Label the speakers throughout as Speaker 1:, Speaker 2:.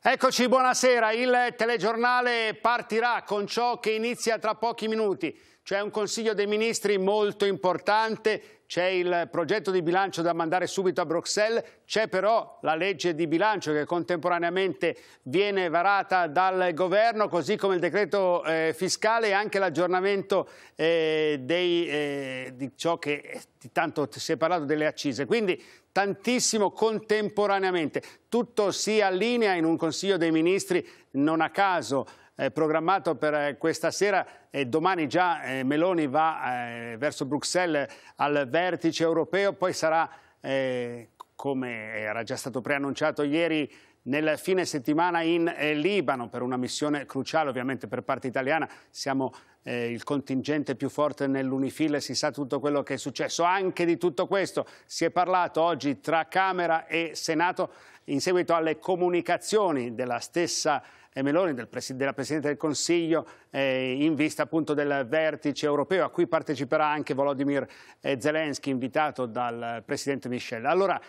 Speaker 1: Eccoci, buonasera. Il telegiornale partirà con ciò che inizia tra pochi minuti. C'è un Consiglio dei Ministri molto importante, c'è il progetto di bilancio da mandare subito a Bruxelles, c'è però la legge di bilancio che contemporaneamente viene varata dal governo, così come il decreto eh, fiscale e anche l'aggiornamento eh, eh, di ciò che tanto si è parlato delle accise. Quindi tantissimo contemporaneamente. Tutto si allinea in un Consiglio dei Ministri non a caso eh, programmato per eh, questa sera e domani già eh, Meloni va eh, verso Bruxelles al vertice europeo, poi sarà, eh, come era già stato preannunciato ieri, nel fine settimana in eh, Libano per una missione cruciale ovviamente per parte italiana. Siamo eh, il contingente più forte nell'Unifile, si sa tutto quello che è successo. Anche di tutto questo si è parlato oggi tra Camera e Senato in seguito alle comunicazioni della stessa Meloni, del pres della Presidente del Consiglio, eh, in vista appunto del vertice europeo a cui parteciperà anche Volodymyr eh, Zelensky, invitato dal Presidente Michel. Allora,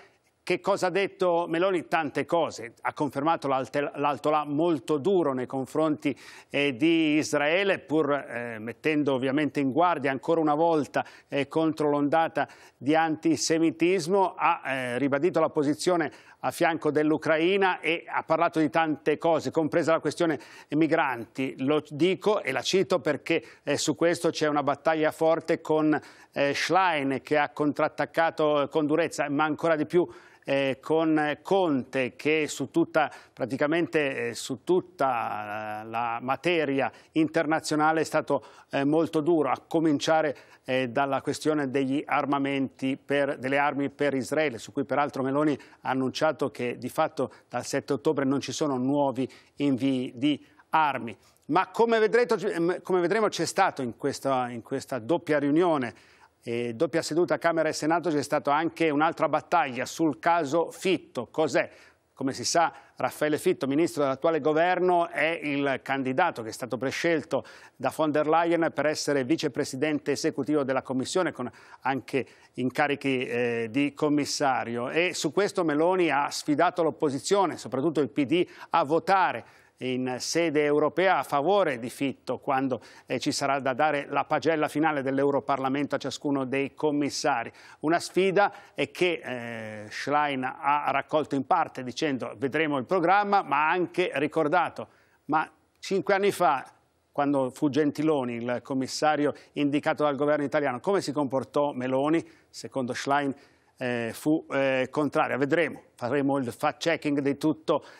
Speaker 1: che cosa ha detto Meloni? Tante cose. Ha confermato l'altolà molto duro nei confronti eh, di Israele, pur eh, mettendo ovviamente in guardia ancora una volta eh, contro l'ondata di antisemitismo. Ha eh, ribadito la posizione a fianco dell'Ucraina e ha parlato di tante cose, compresa la questione migranti. Lo dico e la cito perché eh, su questo c'è una battaglia forte con eh, Schlein che ha contrattaccato con durezza, ma ancora di più eh, con Conte che su tutta, praticamente eh, su tutta eh, la materia internazionale è stato eh, molto duro, a cominciare eh, dalla questione degli armamenti per, delle armi per Israele, su cui peraltro Meloni ha annunciato che di fatto dal 7 ottobre non ci sono nuovi invii di armi. Ma come, vedrete, come vedremo c'è stato in questa, in questa doppia riunione e doppia seduta Camera e Senato c'è stata anche un'altra battaglia sul caso Fitto. Cos'è? Come si sa, Raffaele Fitto, ministro dell'attuale governo, è il candidato che è stato prescelto da von der Leyen per essere vicepresidente esecutivo della Commissione, con anche incarichi eh, di commissario. E su questo Meloni ha sfidato l'opposizione, soprattutto il PD, a votare in sede europea a favore di Fitto quando eh, ci sarà da dare la pagella finale dell'Europarlamento a ciascuno dei commissari. Una sfida che eh, Schlein ha raccolto in parte dicendo vedremo il programma, ma ha anche ricordato, ma cinque anni fa quando fu Gentiloni il commissario indicato dal governo italiano, come si comportò Meloni? Secondo Schlein eh, fu eh, contraria. Vedremo, faremo il fact-checking di,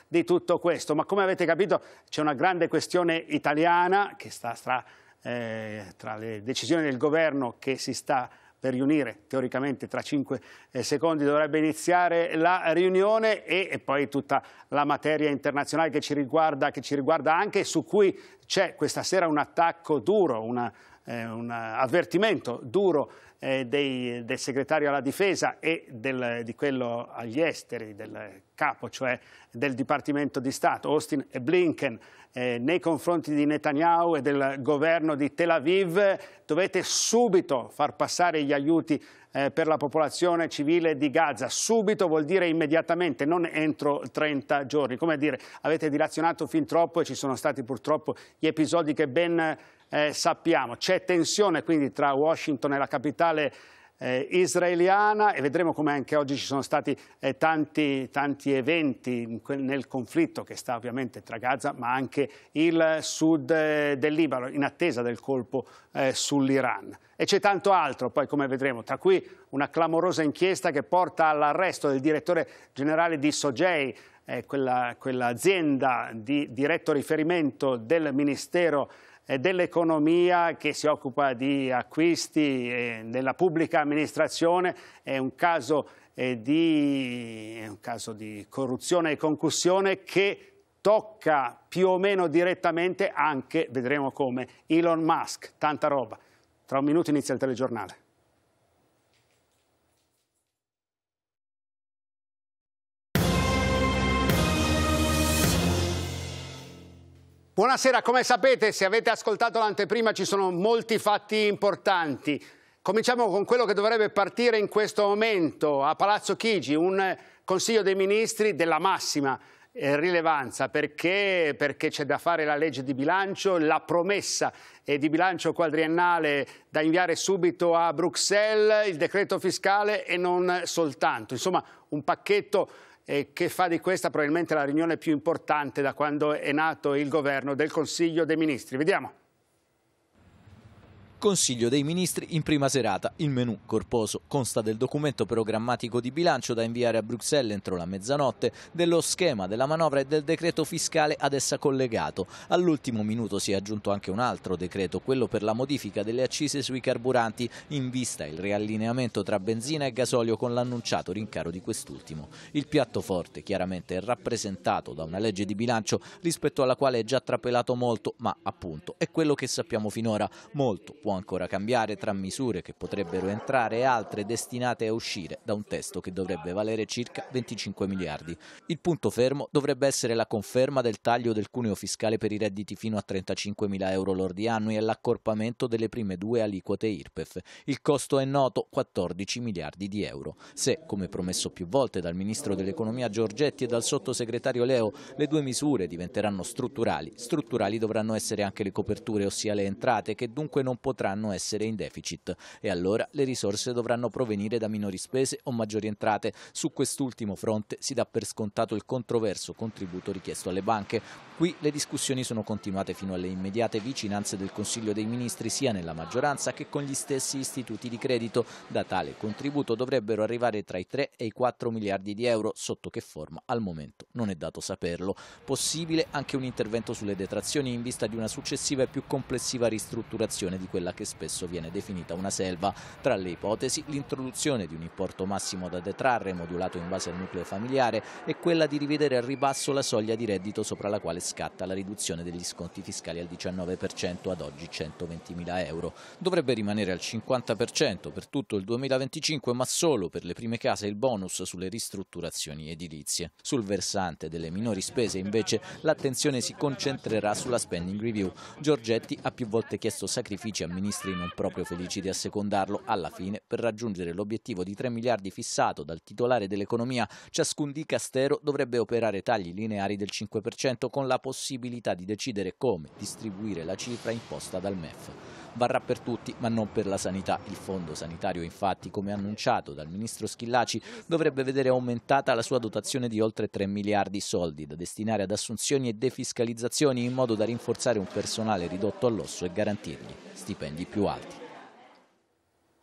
Speaker 1: di tutto, questo. Ma come avete capito c'è una grande questione italiana che sta tra, eh, tra le decisioni del governo che si sta per riunire, teoricamente tra 5 eh, secondi dovrebbe iniziare la riunione e, poi tutta la materia internazionale che ci riguarda, che ci riguarda anche, su cui c'è questa sera un attacco duro, una eh, un avvertimento duro eh, dei, del segretario alla difesa e del, di quello agli esteri, del capo, cioè del Dipartimento di Stato, Austin e Blinken, eh, nei confronti di Netanyahu e del governo di Tel Aviv, dovete subito far passare gli aiuti eh, per la popolazione civile di Gaza. Subito vuol dire immediatamente, non entro 30 giorni. Come dire, avete dilazionato fin troppo e ci sono stati purtroppo gli episodi che ben eh, sappiamo. C'è tensione quindi tra Washington e la capitale eh, israeliana e vedremo come anche oggi ci sono stati eh, tanti, tanti, eventi nel conflitto che sta ovviamente tra Gaza ma anche il sud eh, del Libano in attesa del colpo eh, sull'Iran. E c'è tanto altro poi come vedremo, tra cui una clamorosa inchiesta che porta all'arresto del direttore generale di Sogei, eh, quell'azienda quella di diretto riferimento del Ministero eh, dell'economia che si occupa di acquisti eh, della pubblica amministrazione, è un caso, eh, di, è un caso di corruzione e concussione che tocca più o meno direttamente anche, vedremo come, Elon Musk, tanta roba. Tra un minuto inizia il telegiornale. Buonasera, come sapete se avete ascoltato l'anteprima ci sono molti fatti importanti. Cominciamo con quello che dovrebbe partire in questo momento a Palazzo Chigi, un Consiglio dei Ministri della massima eh, rilevanza perché c'è da fare la legge di bilancio, la promessa di bilancio quadriennale da inviare subito a Bruxelles, il decreto fiscale e non soltanto. Insomma, un pacchetto eh, che fa di questa probabilmente la riunione più importante da quando è nato il governo del Consiglio dei Ministri. Vediamo.
Speaker 2: Consiglio dei Ministri in prima serata. Il menù corposo consta del documento programmatico di bilancio da inviare a Bruxelles entro la mezzanotte, dello schema della manovra e del decreto fiscale ad essa collegato. All'ultimo minuto si è aggiunto anche un altro decreto, quello per la modifica delle accise sui carburanti, in vista il riallineamento tra benzina e gasolio con l'annunciato rincaro di quest'ultimo. Il piatto forte chiaramente è rappresentato da una legge di bilancio rispetto alla quale è già trapelato molto, ma appunto è quello che sappiamo finora, molto può può ancora cambiare tra misure che potrebbero entrare e altre destinate a uscire da un testo che dovrebbe valere circa 25 miliardi. Il punto fermo dovrebbe essere la conferma del taglio del cuneo fiscale per i redditi fino a 35 mila euro lordi annui e l'accorpamento delle prime due aliquote IRPEF. Il costo è noto, 14 miliardi di euro. Se, come promesso più volte dal Ministro dell'Economia Giorgetti e dal sottosegretario Leo, le due misure diventeranno strutturali, strutturali dovranno essere anche le coperture, ossia le entrate, che dunque non potranno potranno essere in deficit e allora le risorse dovranno provenire da minori spese o maggiori entrate. Su quest'ultimo fronte si dà per scontato il controverso contributo richiesto alle banche. Qui le discussioni sono continuate fino alle immediate vicinanze del Consiglio dei Ministri sia nella maggioranza che con gli stessi istituti di credito. Da tale contributo dovrebbero arrivare tra i 3 e i 4 miliardi di euro, sotto che forma al momento non è dato saperlo. Possibile anche un intervento sulle detrazioni in vista di una successiva e più complessiva ristrutturazione di quella quella che spesso viene definita una selva. Tra le ipotesi l'introduzione di un importo massimo da detrarre modulato in base al nucleo familiare e quella di rivedere al ribasso la soglia di reddito sopra la quale scatta la riduzione degli sconti fiscali al 19% ad oggi 120.000 euro. Dovrebbe rimanere al 50% per tutto il 2025 ma solo per le prime case il bonus sulle ristrutturazioni edilizie. Sul versante delle minori spese invece l'attenzione si concentrerà sulla spending review. Giorgetti ha più volte chiesto sacrifici amministrativi ministri non proprio felici di assecondarlo alla fine per raggiungere l'obiettivo di 3 miliardi fissato dal titolare dell'economia. Ciascun di Castero dovrebbe operare tagli lineari del 5% con la possibilità di decidere come distribuire la cifra imposta dal MEF varrà per tutti ma non per la sanità. Il fondo sanitario infatti, come annunciato dal ministro Schillaci, dovrebbe vedere aumentata la sua dotazione di oltre 3 miliardi soldi da destinare ad assunzioni e defiscalizzazioni in modo da rinforzare un personale ridotto all'osso e garantirgli stipendi più alti.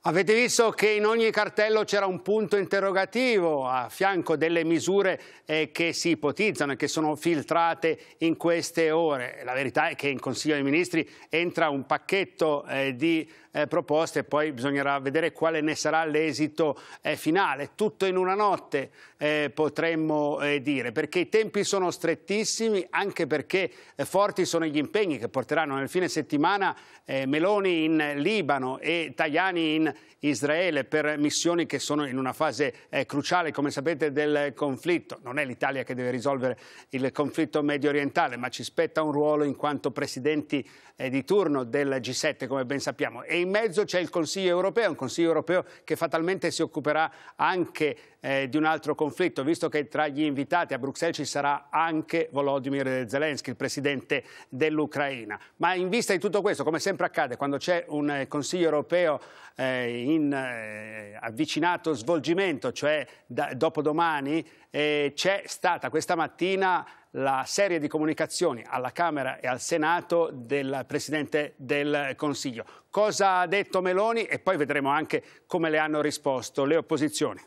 Speaker 1: Avete visto che in ogni cartello c'era un punto interrogativo a fianco delle misure eh, che si ipotizzano e che sono filtrate in queste ore. La verità è che in Consiglio dei Ministri entra un pacchetto eh, di eh, proposte, poi bisognerà vedere quale ne sarà l'esito eh, finale. Tutto in una notte eh, potremmo eh, dire, perché i tempi sono strettissimi, anche perché eh, forti sono gli impegni che porteranno nel fine settimana eh, Meloni in Libano e Tajani in Israele per missioni che sono in una fase cruciale, come sapete, del conflitto. Non è l'Italia che deve risolvere il conflitto medio orientale, ma ci spetta un ruolo in quanto presidenti di turno del G7, come ben sappiamo. E in mezzo c'è il Consiglio europeo, un Consiglio europeo che fatalmente si occuperà anche eh, di un altro conflitto, visto che tra gli invitati a Bruxelles ci sarà anche Volodymyr Zelensky, il presidente dell'Ucraina. Ma in vista di tutto questo, come sempre accade quando c'è un eh, Consiglio europeo eh, in eh, avvicinato svolgimento, cioè da, dopodomani, eh, c'è stata questa mattina la serie di comunicazioni alla Camera e al Senato del Presidente del Consiglio. Cosa ha detto Meloni e poi vedremo anche come le hanno risposto le opposizioni.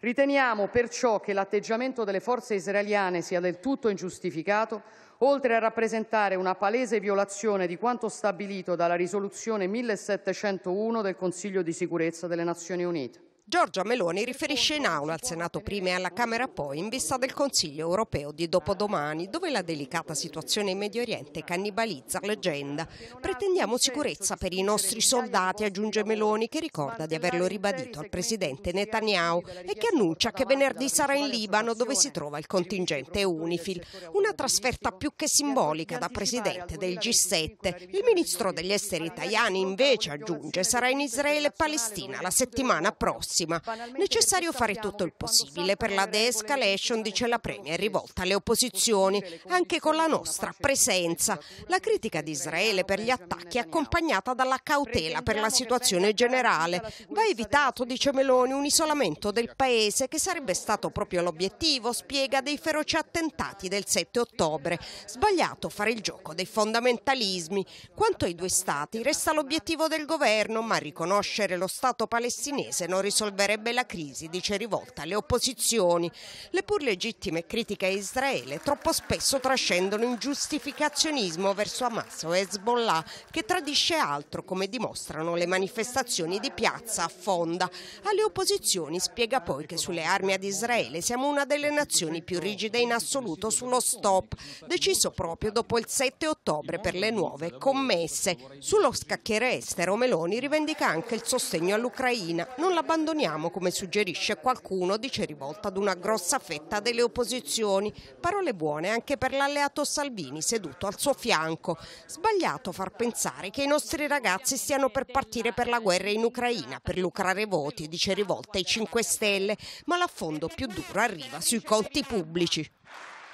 Speaker 3: Riteniamo perciò che l'atteggiamento delle forze israeliane sia del tutto ingiustificato, oltre a rappresentare una palese violazione di quanto stabilito dalla risoluzione 1701 del Consiglio di sicurezza delle Nazioni Unite. Giorgia Meloni riferisce in aula al Senato prima e alla Camera poi in vista del Consiglio europeo di dopodomani, dove la delicata situazione in Medio Oriente cannibalizza leggenda. Pretendiamo sicurezza per i nostri soldati, aggiunge Meloni, che ricorda di averlo ribadito al presidente Netanyahu e che annuncia che venerdì sarà in Libano, dove si trova il contingente UNIFIL. Una trasferta più che simbolica da presidente del G7. Il ministro degli esteri italiani, invece, aggiunge, sarà in Israele e Palestina la settimana prossima massima. Necessario fare tutto il possibile per la de-escalation, dice la Premier, rivolta alle opposizioni, anche con la nostra presenza. La critica di Israele per gli attacchi è accompagnata dalla cautela per la situazione generale. Va evitato, dice Meloni, un isolamento del paese che sarebbe stato proprio l'obiettivo, spiega, dei feroci attentati del 7 ottobre. Sbagliato fare il gioco dei fondamentalismi. Quanto ai due stati, resta l'obiettivo del governo, ma riconoscere lo Stato palestinese non risolve risolverebbe la crisi, dice rivolta alle opposizioni. Le pur legittime critiche a Israele troppo spesso trascendono in giustificazionismo verso Hamas o Hezbollah che tradisce altro come dimostrano le manifestazioni di piazza a Fonda. Alle opposizioni spiega poi che sulle armi ad Israele siamo una delle nazioni più rigide in assoluto sullo stop, deciso proprio dopo il 7 ottobre per le nuove commesse. Sullo scacchiere estero Meloni rivendica anche il sostegno all'Ucraina, non l'abbandoniamo Torniamo, come suggerisce qualcuno, dice rivolta ad una grossa fetta delle opposizioni. Parole buone anche per l'alleato Salvini seduto al suo fianco. Sbagliato far pensare che i nostri ragazzi stiano per partire per la guerra in Ucraina, per lucrare voti, dice rivolta ai 5 Stelle, ma l'affondo più duro arriva sui conti pubblici.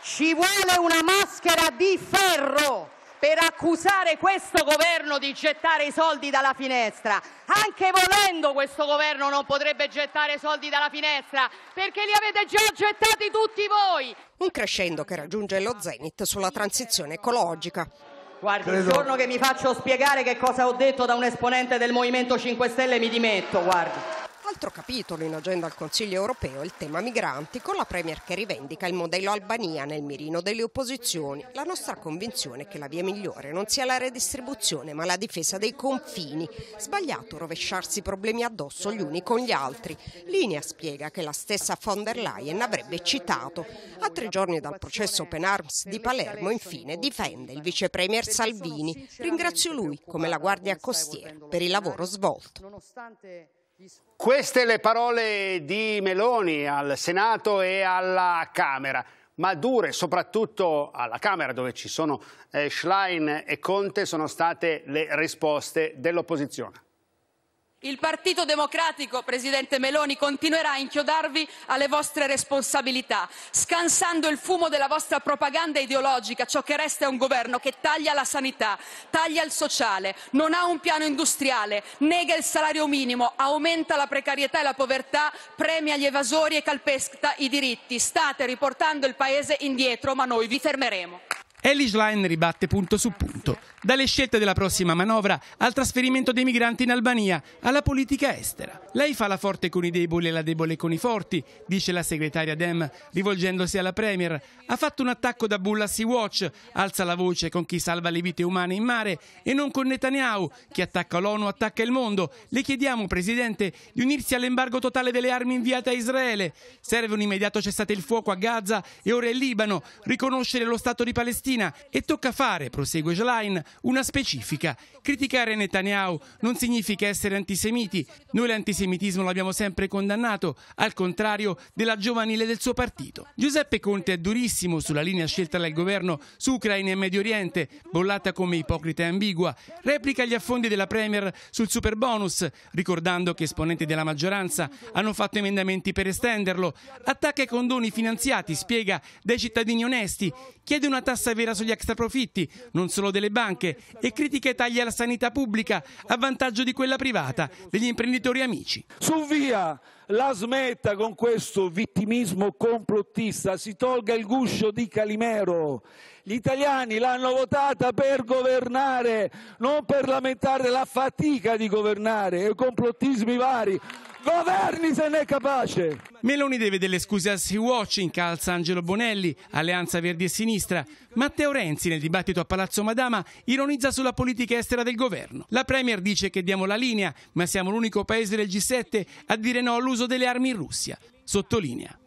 Speaker 3: Ci vuole una maschera di ferro per accusare questo governo di gettare i soldi dalla finestra. Anche volendo questo governo non potrebbe gettare soldi dalla finestra perché li avete già gettati tutti voi. Un crescendo che raggiunge lo zenith sulla transizione ecologica. Guardi, Credo. il giorno che mi faccio spiegare che cosa ho detto da un esponente del Movimento 5 Stelle mi dimetto, guardi. Altro capitolo in agenda al Consiglio europeo è il tema migranti, con la Premier che rivendica il modello Albania nel mirino delle opposizioni. La nostra convinzione è che la via migliore non sia la redistribuzione ma la difesa dei confini. Sbagliato rovesciarsi problemi addosso gli uni con gli altri. Linea spiega che la stessa von der Leyen avrebbe citato. A tre giorni dal processo Open Arms di Palermo, infine, difende il vice Premier Salvini. Ringrazio lui, come la Guardia Costiera, per il lavoro svolto. Queste le
Speaker 1: parole di Meloni al Senato e alla Camera ma dure, soprattutto alla Camera dove ci sono eh, Schlein e Conte, sono state le risposte dell'opposizione.
Speaker 3: Il Partito Democratico, Presidente Meloni, continuerà a inchiodarvi alle vostre responsabilità, scansando il fumo della vostra propaganda ideologica. Ciò che resta è un governo che taglia la sanità, taglia il sociale, non ha un piano industriale, nega il salario minimo, aumenta la precarietà e la povertà, premia gli evasori e calpesta i diritti. State riportando il Paese indietro, ma noi vi fermeremo.
Speaker 4: Ellie Schlein ribatte punto su punto, dalle scelte della prossima manovra al trasferimento dei migranti in Albania, alla politica estera. Lei fa la forte con i deboli e la debole con i forti, dice la segretaria Dem, rivolgendosi alla Premier. Ha fatto un attacco da bulla a Sea Watch, alza la voce con chi salva le vite umane in mare e non con Netanyahu, chi attacca l'ONU attacca il mondo. Le chiediamo, Presidente, di unirsi all'embargo totale delle armi inviate a Israele. Serve un immediato cessate il fuoco a Gaza e ora in Libano, riconoscere lo Stato di Palestina Palestina e tocca fare, prosegue Jalain, una specifica. Criticare Netanyahu non significa essere antisemiti. Noi l'antisemitismo l'abbiamo sempre condannato, al contrario della giovanile del suo partito. Giuseppe Conte è durissimo sulla linea scelta dal governo su Ucraina e Medio Oriente, bollata come ipocrita e ambigua. Replica gli affondi della Premier sul super bonus, ricordando che esponenti della maggioranza hanno fatto emendamenti per estenderlo. Attacca i condoni finanziati, spiega, dai cittadini onesti. Chiede una tassa vera sugli extraprofitti, non solo delle banche, e critica i tagli alla sanità pubblica a vantaggio di quella privata, degli imprenditori amici. Su via!
Speaker 5: la smetta con questo vittimismo complottista, si tolga il guscio di Calimero gli italiani l'hanno votata per governare, non per lamentare la fatica di governare e complottismi vari. Governi se ne è capace!
Speaker 4: Meloni deve delle scuse al Sea watch in calza Angelo Bonelli, Alleanza Verdi e Sinistra. Matteo Renzi, nel dibattito a Palazzo Madama, ironizza sulla politica estera del governo. La Premier dice che diamo la linea, ma siamo l'unico paese del G7 a dire no all'uso delle armi in Russia. Sottolinea.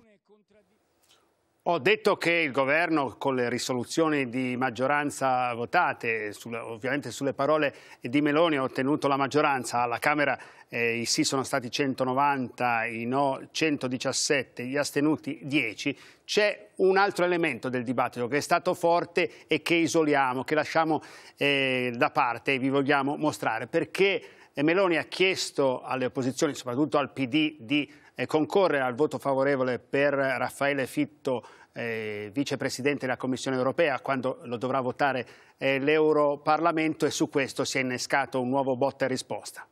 Speaker 1: Ho detto che il governo con le risoluzioni di maggioranza votate, sulle, ovviamente sulle parole di Meloni ha ottenuto la maggioranza, alla Camera eh, i sì sono stati 190, i no 117, gli astenuti 10, c'è un altro elemento del dibattito che è stato forte e che isoliamo, che lasciamo eh, da parte e vi vogliamo mostrare, perché eh, Meloni ha chiesto alle opposizioni, soprattutto al PD, di concorrere al voto favorevole per Raffaele Fitto, eh, vicepresidente della Commissione europea, quando lo dovrà votare eh, l'Europarlamento e su questo si è innescato un nuovo botta e risposta.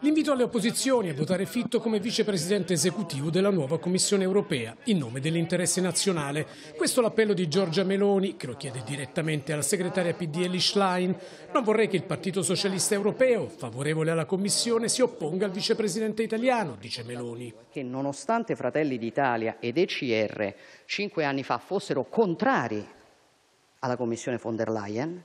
Speaker 6: L'invito alle opposizioni a votare Fitto come vicepresidente esecutivo della nuova Commissione europea in nome dell'interesse nazionale. Questo è l'appello di Giorgia Meloni, che lo chiede direttamente alla segretaria PD Eli Schlein. Non vorrei che il Partito Socialista Europeo, favorevole alla Commissione, si opponga al vicepresidente italiano, dice Meloni.
Speaker 3: Che nonostante Fratelli d'Italia ed ECR cinque anni fa fossero contrari alla Commissione von der Leyen,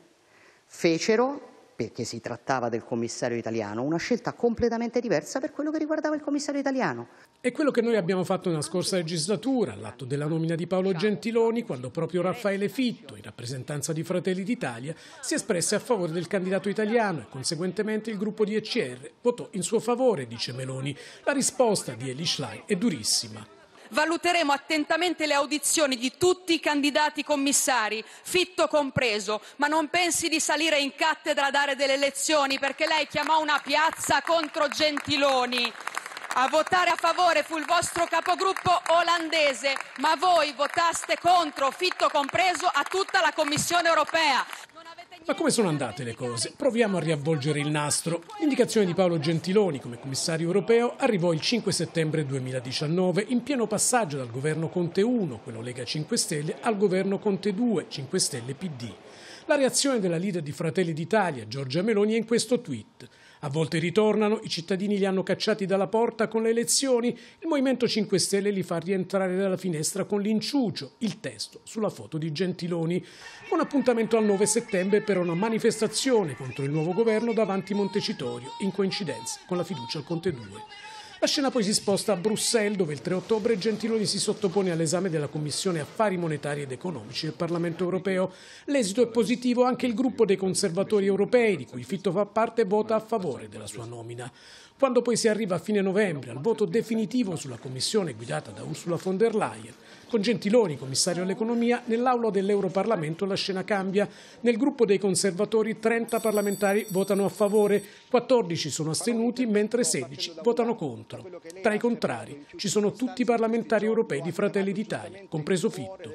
Speaker 3: fecero perché si trattava del commissario italiano, una scelta completamente diversa per quello che riguardava il commissario italiano.
Speaker 6: È quello che noi abbiamo fatto nella scorsa legislatura, all'atto della nomina di Paolo Gentiloni, quando proprio Raffaele Fitto, in rappresentanza di Fratelli d'Italia, si espresse a favore del candidato italiano e conseguentemente il gruppo di ECR votò in suo favore, dice Meloni. La risposta di Eli Schlein è durissima valuteremo attentamente
Speaker 3: le audizioni di tutti i candidati commissari, Fitto compreso, ma non pensi di salire in cattedra a dare delle lezioni perché lei chiamò una piazza contro Gentiloni. A votare a favore fu il vostro capogruppo olandese, ma voi votaste contro, Fitto compreso, a tutta la Commissione europea.
Speaker 6: Ma come sono andate le cose? Proviamo a riavvolgere il nastro. L'indicazione di Paolo Gentiloni come commissario europeo arrivò il 5 settembre 2019 in pieno passaggio dal governo Conte 1, quello Lega 5 Stelle, al governo Conte 2, 5 Stelle PD. La reazione della leader di Fratelli d'Italia, Giorgia Meloni, è in questo tweet. A volte ritornano, i cittadini li hanno cacciati dalla porta con le elezioni, il Movimento 5 Stelle li fa rientrare dalla finestra con l'inciucio, il testo sulla foto di Gentiloni. Un appuntamento al 9 settembre per una manifestazione contro il nuovo governo davanti Montecitorio, in coincidenza con la fiducia al Conte 2. La scena poi si sposta a Bruxelles, dove il 3 ottobre Gentiloni si sottopone all'esame della Commissione Affari Monetari ed Economici del Parlamento Europeo. L'esito è positivo, anche il gruppo dei conservatori europei, di cui Fitto fa parte, vota a favore della sua nomina. Quando poi si arriva a fine novembre al voto definitivo sulla Commissione guidata da Ursula von der Leyen, con Gentiloni, commissario all'economia, nell'aula dell'Europarlamento la scena cambia. Nel gruppo dei conservatori 30 parlamentari votano a favore, 14 sono astenuti, mentre 16 votano contro. Tra i contrari ci sono tutti i parlamentari europei di Fratelli d'Italia, compreso Fitto.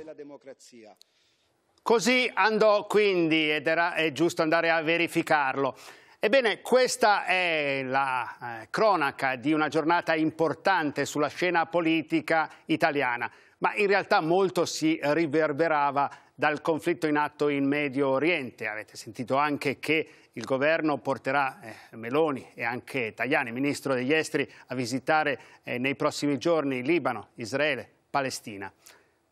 Speaker 6: Così
Speaker 1: andò quindi, ed era è giusto andare a verificarlo. Ebbene, questa è la eh, cronaca di una giornata importante sulla scena politica italiana ma in realtà molto si riverberava dal conflitto in atto in Medio Oriente. Avete sentito anche che il governo porterà eh, Meloni e anche Tajani, ministro degli esteri, a visitare eh, nei prossimi giorni Libano, Israele, Palestina.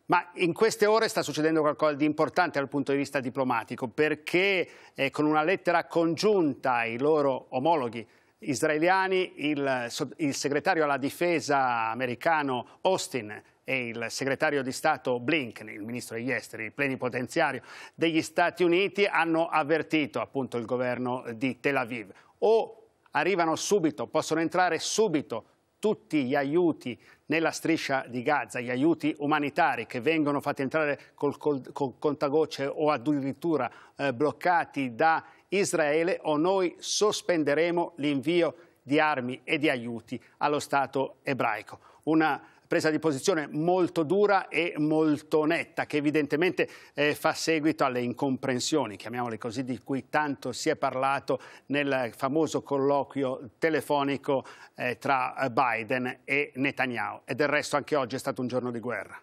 Speaker 1: Ma in queste ore sta succedendo qualcosa di importante dal punto di vista diplomatico, perché eh, con una lettera congiunta ai loro omologhi israeliani, il, il segretario alla difesa americano Austin e il segretario di Stato Blinken, il ministro degli esteri, plenipotenziario degli Stati Uniti, hanno avvertito appunto il governo di Tel Aviv. O arrivano subito, possono entrare subito tutti gli aiuti nella striscia di Gaza, gli aiuti umanitari che vengono fatti entrare col, col, col contagocce o addirittura eh, bloccati da Israele o noi sospenderemo l'invio di armi e di aiuti allo Stato ebraico. Una presa di posizione molto dura e molto netta, che evidentemente eh, fa seguito alle incomprensioni, chiamiamole così, di cui tanto si è parlato nel famoso colloquio telefonico eh, tra Biden e Netanyahu. E del resto anche oggi è stato un giorno di guerra.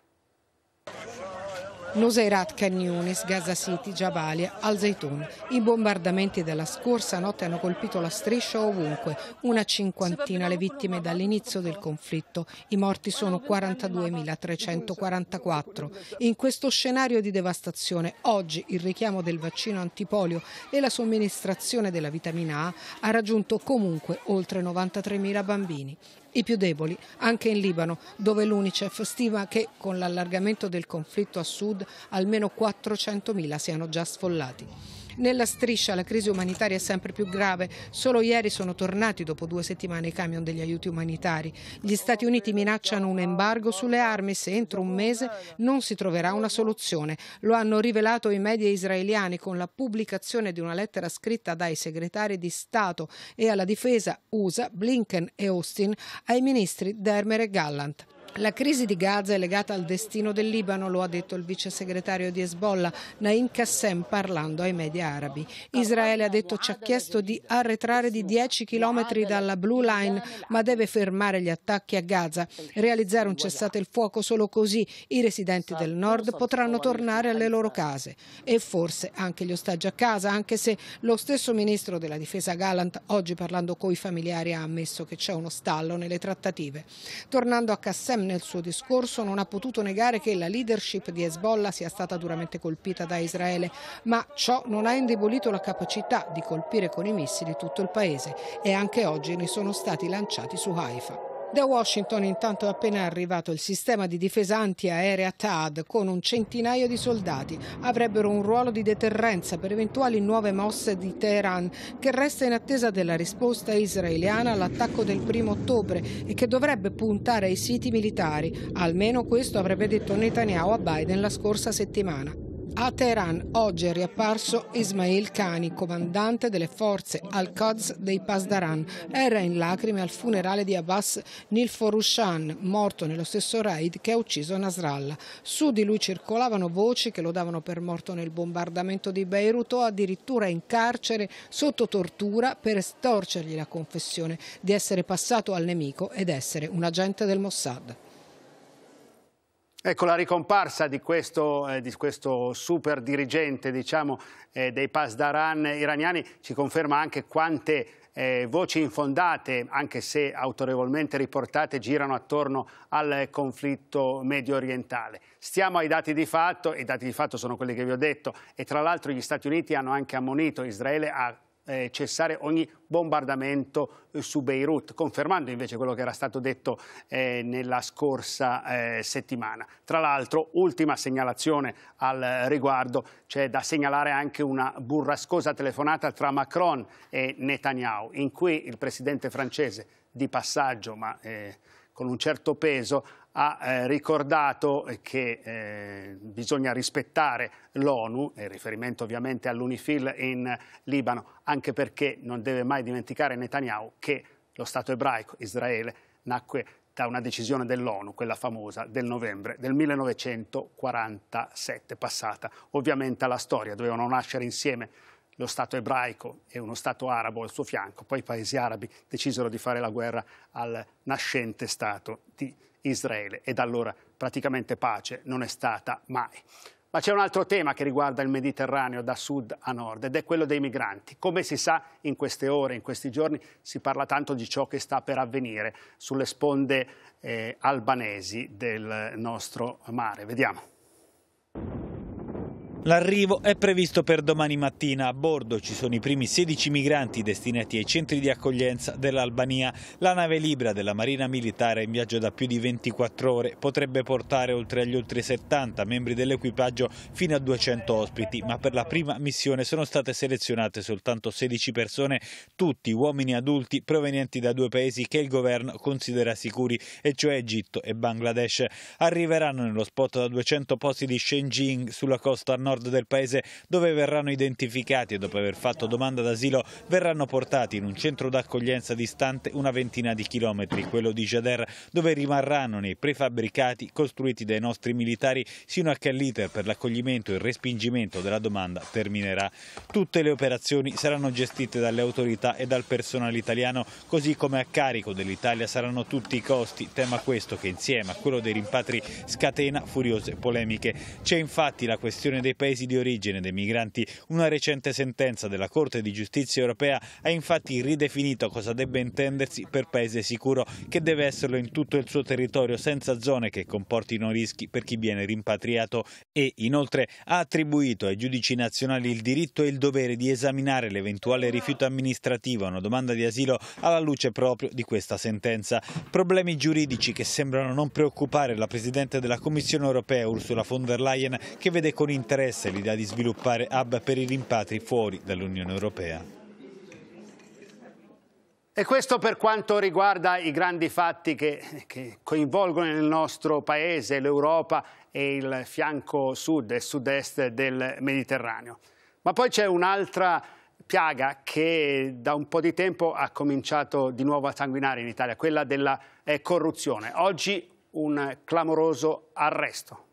Speaker 7: Nuseirat Canyonis, Gaza City, Jabalia, Al Zaitun. I bombardamenti della scorsa notte hanno colpito la striscia ovunque, una cinquantina le vittime dall'inizio del conflitto. I morti sono 42.344. In questo scenario di devastazione, oggi il richiamo del vaccino antipolio e la somministrazione della vitamina A ha raggiunto comunque oltre 93.000 bambini i più deboli, anche in Libano, dove l'Unicef stima che con l'allargamento del conflitto a sud almeno 400.000 siano già sfollati. Nella striscia la crisi umanitaria è sempre più grave. Solo ieri sono tornati dopo due settimane i camion degli aiuti umanitari. Gli Stati Uniti minacciano un embargo sulle armi se entro un mese non si troverà una soluzione. Lo hanno rivelato i media israeliani con la pubblicazione di una lettera scritta dai segretari di Stato e alla difesa USA, Blinken e Austin, ai ministri Dermer e Gallant. La crisi di Gaza è legata al destino del Libano, lo ha detto il vice segretario di Hezbollah Naim Kassem parlando ai media arabi. Israele ha detto ci ha chiesto di arretrare di 10 chilometri dalla Blue Line, ma deve fermare gli attacchi a Gaza, realizzare un cessate il fuoco solo così i residenti del nord potranno tornare alle loro case e forse anche gli ostaggi a casa, anche se lo stesso ministro della difesa Galant, oggi parlando coi familiari ha ammesso che c'è uno stallo nelle trattative. Tornando a Kassem Salem nel suo discorso non ha potuto negare che la leadership di Hezbollah sia stata duramente colpita da Israele, ma ciò non ha indebolito la capacità di colpire con i missili tutto il paese e anche oggi ne sono stati lanciati su Haifa. Da Washington intanto è appena arrivato il sistema di difesa antiaerea TAD con un centinaio di soldati. Avrebbero un ruolo di deterrenza per eventuali nuove mosse di Teheran che resta in attesa della risposta israeliana all'attacco del primo ottobre e che dovrebbe puntare ai siti militari. Almeno questo avrebbe detto Netanyahu a Biden la scorsa settimana. A Teheran oggi è riapparso Ismail Khani, comandante delle forze al-Qads dei Pasdaran. Era in lacrime al funerale di Abbas Nilforushan, morto nello stesso raid che ha ucciso Nasrallah. Su di lui circolavano voci che lo davano per morto nel bombardamento di Beirut o addirittura in carcere sotto tortura per estorcergli la confessione di essere passato al nemico ed essere un agente del Mossad.
Speaker 1: Ecco la ricomparsa di questo, eh, di questo super dirigente diciamo, eh, dei Pasdaran iraniani ci conferma anche quante eh, voci infondate, anche se autorevolmente riportate, girano attorno al conflitto medio orientale. Stiamo ai dati di fatto, e i dati di fatto sono quelli che vi ho detto, e tra l'altro gli Stati Uniti hanno anche ammonito Israele a eh, cessare ogni bombardamento eh, su Beirut, confermando invece quello che era stato detto eh, nella scorsa eh, settimana. Tra l'altro, ultima segnalazione al riguardo, c'è da segnalare anche una burrascosa telefonata tra Macron e Netanyahu, in cui il presidente francese di passaggio, ma eh, con un certo peso, ha eh, ricordato che eh, bisogna rispettare l'ONU, in riferimento ovviamente all'Unifil in Libano, anche perché non deve mai dimenticare Netanyahu che lo Stato ebraico, Israele, nacque da una decisione dell'ONU, quella famosa del novembre del 1947, passata ovviamente alla storia, dovevano nascere insieme lo Stato ebraico e uno Stato arabo al suo fianco, poi i paesi arabi decisero di fare la guerra al nascente Stato di Israele. Israele e da allora praticamente pace non è stata mai. Ma c'è un altro tema che riguarda il Mediterraneo da sud a nord ed è quello dei migranti. Come si sa in queste ore, in questi giorni, si parla tanto di ciò che sta per avvenire sulle sponde eh, albanesi del nostro mare. Vediamo.
Speaker 5: L'arrivo è previsto per domani mattina. A bordo ci sono i primi 16 migranti destinati ai centri di accoglienza dell'Albania. La nave Libra della Marina Militare in viaggio da più di 24 ore potrebbe portare oltre agli oltre 70 membri dell'equipaggio fino a 200 ospiti, ma per la prima missione sono state selezionate soltanto 16 persone, tutti uomini adulti provenienti da due paesi che il governo considera sicuri, e cioè Egitto e Bangladesh. Arriveranno nello spot da 200 posti di Shenzhen sulla costa nord nord del paese dove verranno identificati e dopo aver fatto domanda d'asilo verranno portati in un centro d'accoglienza distante una ventina di chilometri, quello di Jader, dove rimarranno nei prefabbricati costruiti dai nostri militari sino a che l'iter per l'accoglimento e il respingimento della domanda terminerà. Tutte le operazioni saranno gestite dalle autorità e dal personale italiano, così come a carico dell'Italia saranno tutti i costi, tema questo che insieme a quello dei rimpatri scatena furiose polemiche. C'è infatti la questione dei paesi di origine dei migranti. Una recente sentenza della Corte di Giustizia europea ha infatti ridefinito cosa debba intendersi per paese sicuro, che deve esserlo in tutto il suo territorio senza zone che comportino rischi per chi viene rimpatriato e inoltre ha attribuito ai giudici nazionali il diritto e il dovere di esaminare l'eventuale rifiuto amministrativo a una domanda di asilo alla luce proprio di questa sentenza. Problemi giuridici che sembrano non preoccupare la Presidente della Commissione europea Ursula von der Leyen che vede con interesse interessa l'idea di sviluppare hub per i rimpatri fuori dall'Unione Europea.
Speaker 1: E questo per quanto riguarda i grandi fatti che, che coinvolgono il nostro paese, l'Europa e il fianco sud e sud-est del Mediterraneo. Ma poi c'è un'altra piaga che da un po' di tempo ha cominciato di nuovo a sanguinare in Italia, quella della eh, corruzione. Oggi un clamoroso arresto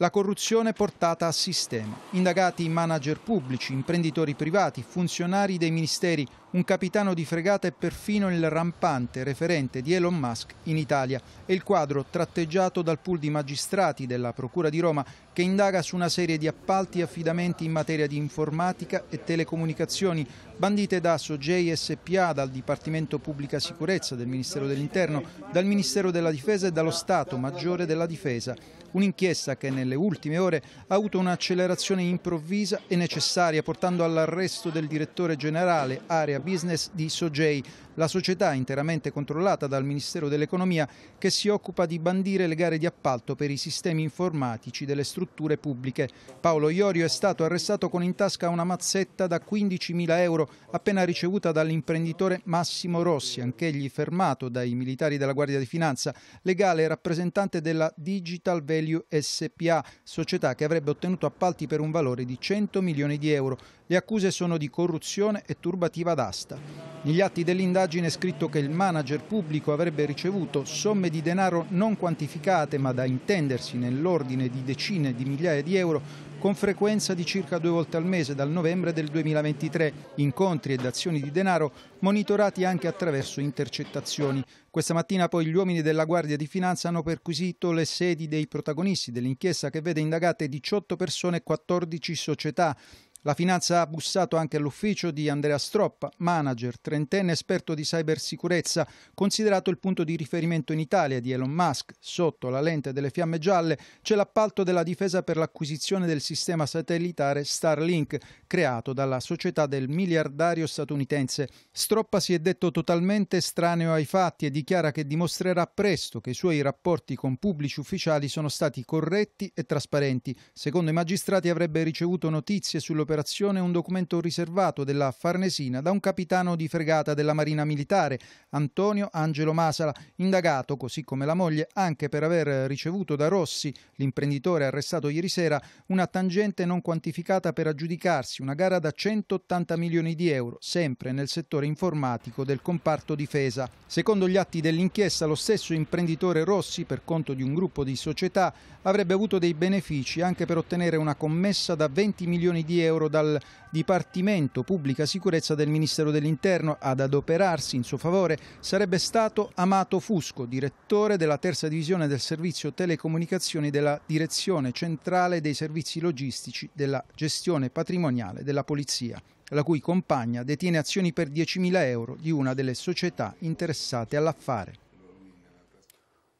Speaker 8: la corruzione portata a sistema. Indagati manager pubblici, imprenditori privati, funzionari dei ministeri, un capitano di fregata e perfino il rampante referente di Elon Musk in Italia. È il quadro tratteggiato dal pool di magistrati della Procura di Roma che indaga su una serie di appalti e affidamenti in materia di informatica e telecomunicazioni bandite da Sogei SPA, dal Dipartimento Pubblica Sicurezza del Ministero dell'Interno, dal Ministero della Difesa e dallo Stato Maggiore della Difesa. Un'inchiesta che nelle ultime ore ha avuto un'accelerazione improvvisa e necessaria portando all'arresto del direttore generale area business di Sogei, la società interamente controllata dal Ministero dell'Economia che si occupa di bandire le gare di appalto per i sistemi informatici delle strutture pubbliche. Paolo Iorio è stato arrestato con in tasca una mazzetta da 15.000 euro appena ricevuta dall'imprenditore Massimo Rossi, anch'egli fermato dai militari della Guardia di Finanza, legale rappresentante della Digital Value SPA, società che avrebbe ottenuto appalti per un valore di 100 milioni di euro. Le accuse sono di corruzione e turbativa d'asta. Negli atti dell'indagine è scritto che il manager pubblico avrebbe ricevuto somme di denaro non quantificate ma da intendersi nell'ordine di decine di migliaia di euro con frequenza di circa due volte al mese dal novembre del 2023, incontri ed azioni di denaro monitorati anche attraverso intercettazioni. Questa mattina poi gli uomini della Guardia di Finanza hanno perquisito le sedi dei protagonisti dell'inchiesta che vede indagate 18 persone e 14 società. La finanza ha bussato anche all'ufficio di Andrea Stroppa, manager, trentenne esperto di cybersicurezza, considerato il punto di riferimento in Italia di Elon Musk. Sotto la lente delle fiamme gialle c'è l'appalto della difesa per l'acquisizione del sistema satellitare Starlink, creato dalla società del miliardario statunitense. Stroppa si è detto totalmente estraneo ai fatti e dichiara che dimostrerà presto che i suoi rapporti con pubblici ufficiali sono stati corretti e trasparenti. Secondo i magistrati avrebbe ricevuto notizie sull'operazione operazione un documento riservato della Farnesina da un capitano di fregata della Marina Militare, Antonio Angelo Masala, indagato, così come la moglie, anche per aver ricevuto da Rossi, l'imprenditore arrestato ieri sera, una tangente non quantificata per aggiudicarsi una gara da 180 milioni di euro, sempre nel settore informatico del comparto difesa. Secondo gli atti dell'inchiesta, lo stesso imprenditore Rossi, per conto di un gruppo di società, avrebbe avuto dei benefici anche per ottenere una commessa da 20 milioni di euro euro dal Dipartimento Pubblica Sicurezza del Ministero dell'Interno ad adoperarsi in suo favore sarebbe stato Amato Fusco, direttore della terza divisione del servizio telecomunicazioni della Direzione Centrale dei Servizi Logistici della Gestione Patrimoniale della Polizia la cui compagna detiene azioni per 10.000 euro di una delle società interessate all'affare.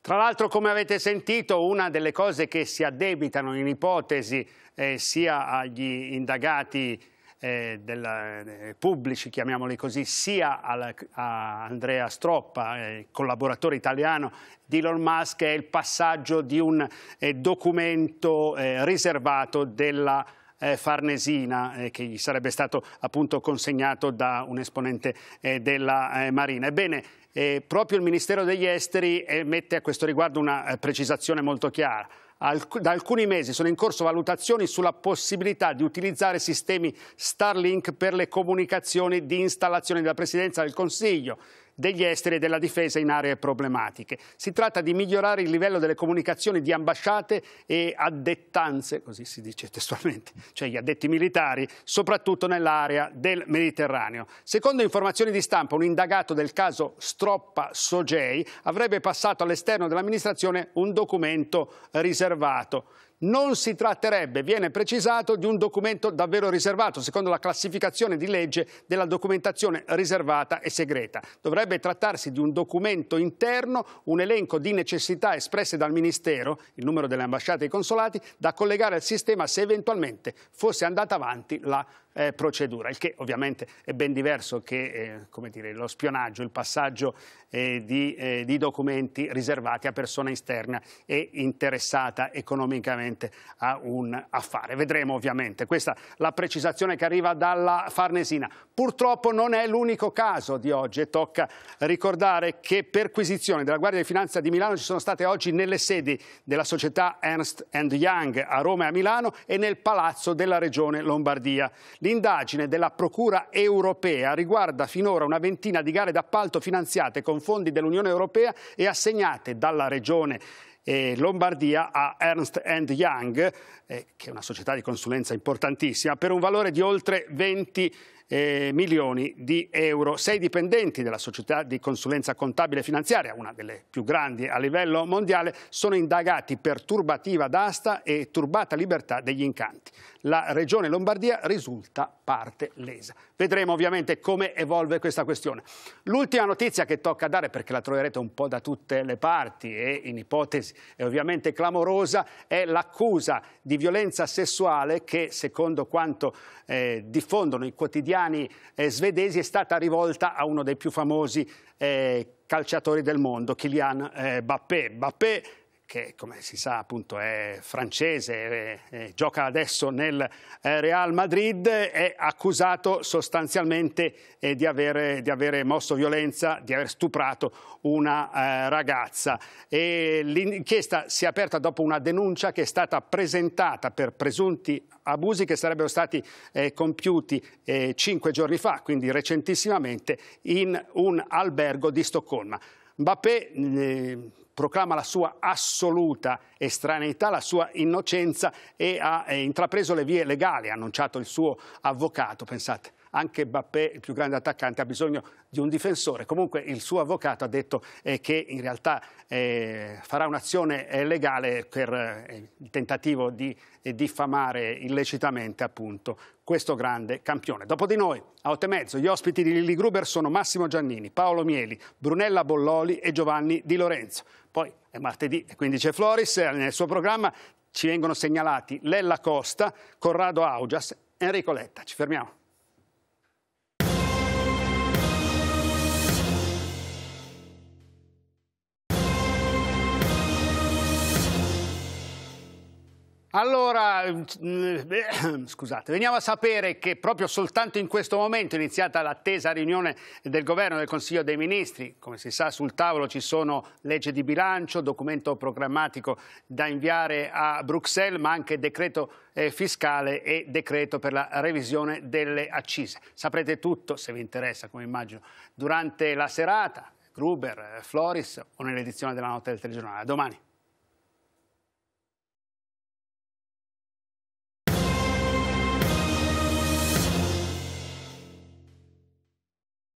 Speaker 1: Tra l'altro, come avete sentito, una delle cose che si addebitano in ipotesi eh, sia agli indagati eh, della, eh, pubblici, chiamiamoli così, sia alla, a Andrea Stroppa, eh, collaboratore italiano di Elon Musk, è il passaggio di un eh, documento eh, riservato della eh, Farnesina eh, che gli sarebbe stato appunto consegnato da un esponente eh, della eh, Marina. Ebbene, eh, proprio il Ministero degli Esteri eh, mette a questo riguardo una precisazione molto chiara. Alc da alcuni mesi sono in corso valutazioni sulla possibilità di utilizzare sistemi Starlink per le comunicazioni di installazione della Presidenza del Consiglio degli esteri e della difesa in aree problematiche. Si tratta di migliorare il livello delle comunicazioni di ambasciate e addettanze, così si dice testualmente, cioè gli addetti militari, soprattutto nell'area del Mediterraneo. Secondo informazioni di stampa, un indagato del caso Stroppa Sogei avrebbe passato all'esterno dell'amministrazione un documento riservato non si tratterebbe, viene precisato, di un documento davvero riservato, secondo la classificazione di legge della documentazione riservata e segreta. Dovrebbe trattarsi di un documento interno, un elenco di necessità espresse dal Ministero, il numero delle ambasciate e i consolati, da collegare al sistema se eventualmente fosse andata avanti la eh, procedura, il che ovviamente è ben diverso che eh, dire, lo spionaggio, il passaggio eh, di, eh, di, documenti riservati a persona esterna e interessata economicamente a un affare. Vedremo ovviamente, questa è la precisazione che arriva dalla Farnesina. Purtroppo non è l'unico caso di oggi e tocca ricordare che perquisizioni della Guardia di Finanza di Milano ci sono state oggi nelle sedi della società Ernst Young a Roma e a Milano e nel Palazzo della Regione Lombardia. L'indagine della Procura europea riguarda finora una ventina di gare d'appalto finanziate con fondi dell'Unione europea e assegnate dalla regione e eh, Lombardia a Ernst Young, eh, che è una società di consulenza importantissima, per un valore di oltre 20 milioni eh, milioni di euro. Sei dipendenti della società di consulenza contabile finanziaria, una delle più grandi a livello mondiale, sono indagati per turbativa d'asta e turbata libertà degli incanti. La Regione Lombardia risulta parte lesa. Vedremo ovviamente come evolve questa questione. L'ultima notizia che tocca dare, perché la troverete un po' da tutte le parti e in ipotesi è ovviamente clamorosa, è l'accusa di violenza sessuale che, secondo quanto eh, diffondono i quotidiani eh, svedesi, è stata rivolta a uno dei più famosi eh, calciatori del mondo, Kylian eh, Mbappé. Mbappé che come si sa appunto è francese, è, è, gioca adesso nel eh, Real Madrid, è accusato sostanzialmente eh, di, avere, di avere mosso violenza, di aver stuprato una eh, ragazza. l'inchiesta si è aperta dopo una denuncia che è stata presentata per presunti abusi che sarebbero stati eh, compiuti eh, cinque giorni fa, quindi recentissimamente, in un albergo di Stoccolma. Mbappé eh, proclama la sua assoluta estraneità, la sua innocenza e ha eh, intrapreso le vie legali, ha annunciato il suo avvocato, pensate anche Bappé, il più grande attaccante, ha bisogno di un difensore. Comunque il suo avvocato ha detto eh, che in realtà eh, farà un'azione eh, legale per eh, il tentativo di eh, diffamare illecitamente appunto questo grande campione. Dopo di noi, a otto e mezzo, gli ospiti di Lilli Gruber sono Massimo Giannini, Paolo Mieli, Brunella Bolloli e Giovanni Di Lorenzo. Poi è martedì e quindi c'è Floris, eh, nel suo programma ci vengono segnalati Lella Costa, Corrado Augias, Enrico Letta. Ci fermiamo. Allora, ehm, scusate, veniamo a sapere che proprio soltanto in questo momento è iniziata l'attesa riunione del governo del Consiglio dei Ministri. Come si sa sul tavolo ci sono legge di bilancio, documento programmatico da inviare a Bruxelles, ma anche decreto eh, fiscale e decreto per la revisione delle accise. Saprete tutto, se vi interessa, come immagino, durante la serata. Gruber, eh, Floris o nell'edizione della notte del telegiornale. A domani.